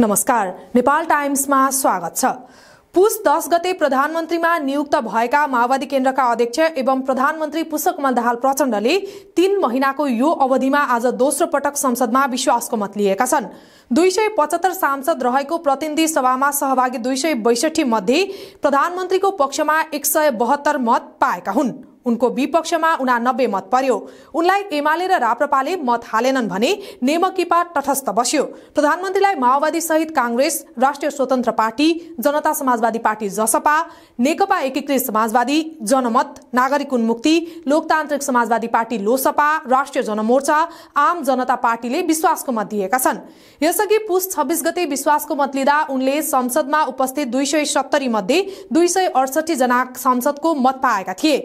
नमस्कार नेपाल टाइम्समा स्वागत छ पुस दस गते प्रधानमन्त्रीमा नियुक्त भएका माओवादी केन्द्रका अध्यक्ष एवं प्रधानमन्त्री पुष्पकमल दाहाल प्रचण्डले तीन महिनाको यो अवधिमा आज दोस्रो पटक संसदमा विश्वासको मत लिएका छन् दुई सय पचहत्तर सांसद रहेको प्रतिनिधि सभामा सहभागी दुई सय बैसठी मध्ये प्रधानमन्त्रीको पक्षमा एक सय बहत्तर मत पाएका हुन् उनको विपक्षमा उनानब्बे मत पर्यो उनलाई एमाले र राप्रपाले मत हालेनन् भने नेमकिपा तटस्थ बस्यो प्रधानमन्त्रीलाई माओवादी सहित काङ्ग्रेस राष्ट्रिय स्वतन्त्र पार्टी जनता समाजवादी पार्टी जसपा नेकपा एकीकृत समाजवादी जनमत नागरिक उन्मुक्ति लोकतान्त्रिक समाजवादी पार्टी लोसपा राष्ट्रिय जनमोर्चा आम जनता पार्टीले विश्वासको मत दिएका छन् यसअघि पुस छब्बीस गते विश्वासको मत लिँदा उनले संसदमा उपस्थित दुई सय सत्तरी मध्ये दुई सय अडसठी जना सांसदको मत पाएका थिए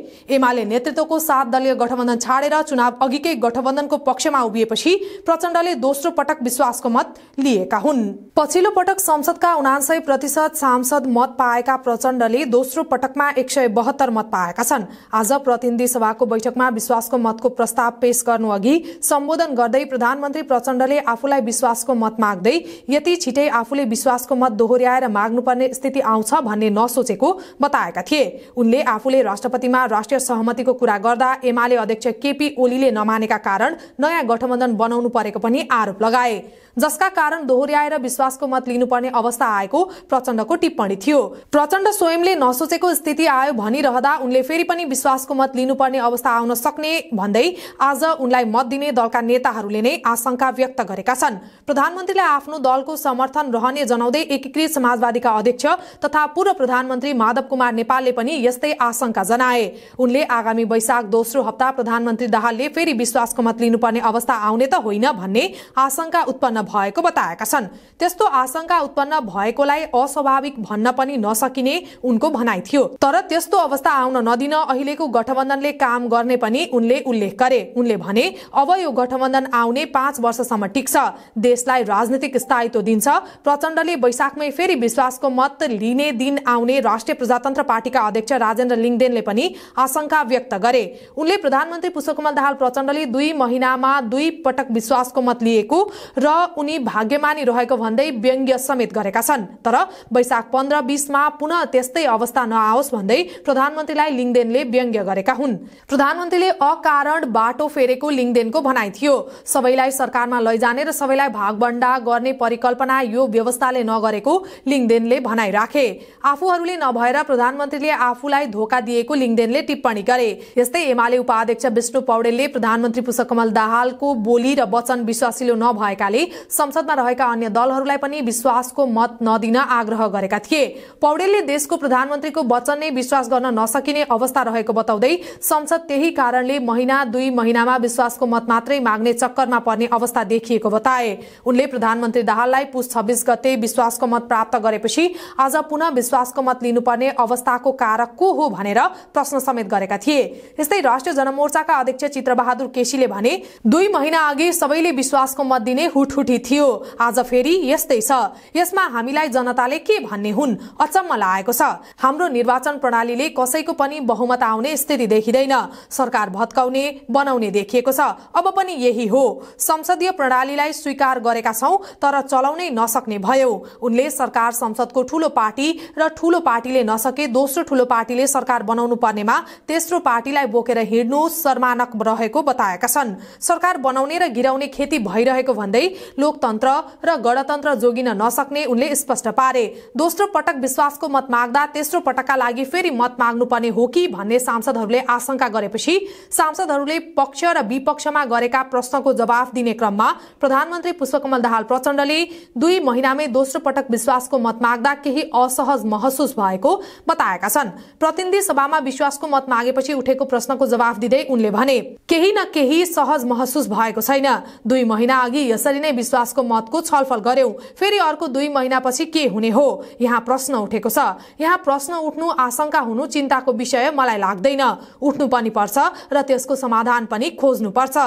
एमाले नेतृत्वको सात दलीय गठबन्धन छाडेर चुनाव अघिकै गठबन्धनको पक्षमा उभिएपछि प्रचण्डले दोस्रो पटक विश्वासको मत लिएका हुन् पछिल्लो पटक संसदका उनासय प्रतिशत सांसद मत पाएका प्रचण्डले दोस्रो पटकमा एक सय बहत्तर मत पाएका छन् आज प्रतिनिधि सभाको बैठकमा विश्वासको मतको प्रस्ताव पेश गर्नु अघि सम्बोधन गर्दै प्रधानमन्त्री प्रचण्डले आफूलाई विश्वासको मत माग्दै यति छिटै आफूले विश्वासको मत दोहोर्याएर माग्नुपर्ने स्थिति आउँछ भन्ने नसोचेको बताएका थिए उनले आफूले राष्ट्रपतिमा राष्ट्रिय सहमतिको कुरा गर्दा एमाले अध्यक्ष केपी ओलीले नमानेका कारण नयाँ गठबन्धन बनाउनु परेको पनि आरोप लगाए जसका कारण दोहोर्याएर विश्वासको मत लिनुपर्ने अवस्था आएको प्रचण्डको टिप्पणी थियो प्रचण्ड स्वयंले नसोचेको स्थिति आयो भनिरहँदा उनले फेरि पनि विश्वासको मत लिनुपर्ने अवस्था आउन सक्ने भन्दै आज उनलाई मत दिने दलका नेताहरूले नै आशंका व्यक्त गरेका छन् प्रधानमन्त्रीले आफ्नो दलको समर्थन रहने जनाउँदै एकीकृत समाजवादीका अध्यक्ष तथा पूर्व प्रधानमन्त्री माधव कुमार नेपालले पनि यस्तै आशंका जनाए उनले आगामी वैशाख दोस्रो हप्ता प्रधानमन्त्री दाहालले फेरि विश्वासको मत लिनुपर्ने अवस्था आउने त होइन भन्ने आशंका उत्पन्न भएको बताएका छन् त्यस्तो आशंका उत्पन्न भएकोलाई अस्वाभाविक भन्न पनि नसकिने उनको भनाइ थियो तर त्यस्तो अवस्था आउन नदिन अहिलेको गठबन्धनले काम गर्ने पनि उनले उल्लेख गरे उनले भने अब यो गठबन्धन आउने पाँच वर्षसम्म टिक्छ देशलाई राजनीतिक स्थायित्व दिन्छ प्रचण्डले वैशाखमै फेरि विश्वासको मत लिने दिन आउने राष्ट्रिय प्रजातन्त्र पार्टीका अध्यक्ष राजेन्द्र लिङदेनले पनि आशंका आशा व्यक्त गरे उनले प्रधानमन्त्री पुष्पकमल दाहाल प्रचण्डले दुई महिनामा दुई पटक विश्वासको मत लिएको र उनी भाग्यमानी रहेको भन्दै व्यङ्ग्य समेत गरेका छन् तर वैशाख पन्ध्र बीसमा पुनः त्यस्तै अवस्था नआओस् भन्दै प्रधानमन्त्रीलाई लिङदेनले व्यङ्ग्य गरेका हुन् प्रधानमन्त्रीले अकारण बाटो फेरेको लिङदेनको भनाइ थियो सबैलाई सरकारमा लैजाने र सबैलाई भागभण्डा गर्ने परिकल्पना यो व्यवस्थाले नगरेको लिङदेनले भनाइ राखे आफूहरूले नभएर प्रधानमन्त्रीले आफूलाई धोका दिएको लिङदेनले टिप्पणी गरे यस्तै एमाले उपाध्यक्ष विष्णु पौडेलले प्रधानमन्त्री पुष्पकमल दाहालको बोली र वचन विश्वासिलो नभएकाले संसदमा रहेका अन्य दलहरूलाई पनि विश्वासको मत नदिन आग्रह गरेका थिए पौडेलले देशको प्रधानमन्त्रीको वचन नै विश्वास गर्न नसकिने अवस्था रहेको बताउँदै संसद त्यही कारणले महिना दुई महिनामा विश्वासको मत मात्रै माग्ने चक्करमा पर्ने अवस्था देखिएको बताए उनले प्रधानमन्त्री दाहाललाई पुस छब्बीस गते विश्वासको मत प्राप्त गरेपछि आज पुनः विश्वासको मत लिनुपर्ने अवस्थाको कारक को हो भनेर प्रश्न समेत गरेका गरेका थिए यस्तै राष्ट्रिय जनमोर्चाका अध्यक्ष चित्रबहादुर केसीले भने दुई महिना अघि सबैले विश्वासको मत दिने हुटहुटी थियो आज फेरि यस्तै छ यसमा हामीलाई जनताले के भन्ने हुन् अचम्म लागेको छ हाम्रो निर्वाचन प्रणालीले कसैको पनि बहुमत आउने स्थिति देखिँदैन सरकार भत्काउने बनाउने देखिएको छ अब पनि यही हो संसदीय प्रणालीलाई स्वीकार गरेका छौं तर चलाउनै नसक्ने भयो उनले सरकार संसदको ठूलो पार्टी र ठूलो पार्टीले नसके दोस्रो ठूलो पार्टीले सरकार बनाउनु पर्नेमा तेस्रो पार्टीलाई बोकेर हिँड्नु शर्मानक रहेको बताएका छन् सरकार बनाउने र गिराउने खेती भइरहेको भन्दै लोकतन्त्र र गणतन्त्र जोगिन नसक्ने उनले स्पष्ट पारे दोस्रो पटक विश्वासको मत माग्दा तेस्रो पटकका लागि फेरि मत माग्नुपर्ने हो कि भन्ने सांसदहरूले आशंका गरेपछि सांसदहरूले पक्ष र विपक्षमा गरेका प्रश्नको जवाफ दिने क्रममा प्रधानमन्त्री पुष्पकमल दाहाल प्रचण्डले दुई महिनामै दोस्रो पटक विश्वासको मत माग्दा केही असहज महसुस भएको बताएका छन् प्रतिनिधि सभामा विश्वासको मत माग लागेपछि उठेको प्रश्नको जवाफ दिँदै उनले भने केही न केही सहज महसुस भएको छैन दुई महिना अघि यसरी नै विश्वासको मतको छलफल गर्यौं फेरि अर्को दुई महिनापछि के हुने हो यहाँ प्रश्न उठेको छ यहाँ प्रश्न उठ्नु आशंका हुनु चिन्ताको विषय मलाई लाग्दैन उठ्नु पनि पर्छ र त्यसको समाधान पनि खोज्नु पर्छ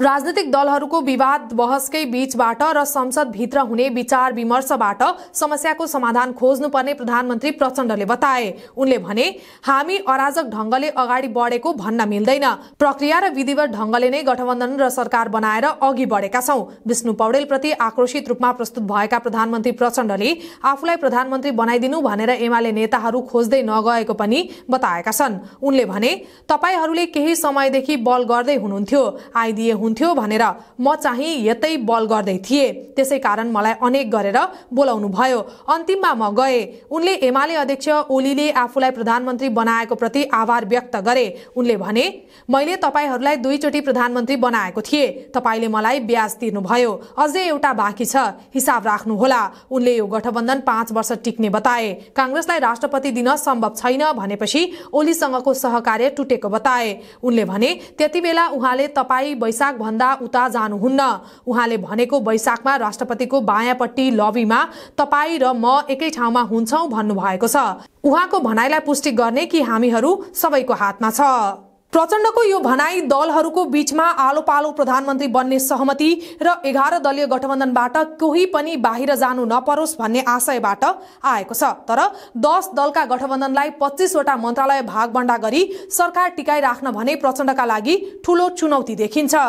राजनैतिक दलहरूको विवाद बहसकै बीचबाट र संसदभित्र हुने विचार विमर्शबाट समस्याको समाधान खोज्नुपर्ने प्रधानमन्त्री प्रचण्डले बताए उनले भने हामी अराजक अगाडि अगाडि बढेको भन्न मिल्दैन प्रक्रिया र विधिवत ढङ्गले नै गठबन्धन र सरकार बनाएर अघि बढेका छौं विष्णु पौडेलप्रति आक्रोशित रूपमा प्रस्तुत भएका प्रधानमन्त्री प्रचण्डले आफूलाई प्रधानमन्त्री बनाइदिनु भनेर एमाले नेताहरू खोज्दै नगएको पनि बताएका छन् उनले भने तपाईँहरूले केही समयदेखि बल गर्दै हुनुहुन्थ्यो आइदिए हुन्थ्यो भनेर म चाहिँ यतै बल गर्दै थिए त्यसै कारण मलाई अनेक गरेर बोलाउनु भयो अन्तिममा म गए उनले एमाले अध्यक्ष ओलीले आफूलाई प्रधानमन्त्री बनाएको प्रति आभार व्यक्त गरे उनले भने मैले तपाईँहरूलाई दुईचोटि प्रधानमन्त्री बनाएको थिए तपाईँले मलाई ब्याज तिर्नुभयो अझै एउटा बाँकी छ हिसाब राख्नुहोला उनले यो गठबन्धन पाँच वर्ष टिक्ने बताए काङ्ग्रेसलाई राष्ट्रपति दिन सम्भव छैन भनेपछि ओलीसँगको सहकार्य टुटेको बताए उनले भने त्यति बेला उहाँले तपाईँ भन्दा उता जानुहुन्न उहाँले भनेको वैशाखमा राष्ट्रपतिको बायाँपट्टि लबीमा तपाईँ र म एकै ठाउँमा हुन्छौँ भन्नुभएको छ उहाँको भनाइलाई पुष्टि गर्ने कि हामीहरू सबैको हात हातमा छ प्रचण्डको यो भनाई दलहरूको बीचमा आलो पालो प्रधानमन्त्री बन्ने सहमति र एघार दलीय गठबन्धनबाट कोही पनि बाहिर जानु नपरोस् भन्ने आशयबाट आएको छ तर दस दलका गठबन्धनलाई पच्चिसवटा मन्त्रालय भागभण्डा गरी सरकार टिकाइराख्न भने प्रचण्डका लागि ठूलो चुनौती देखिन्छ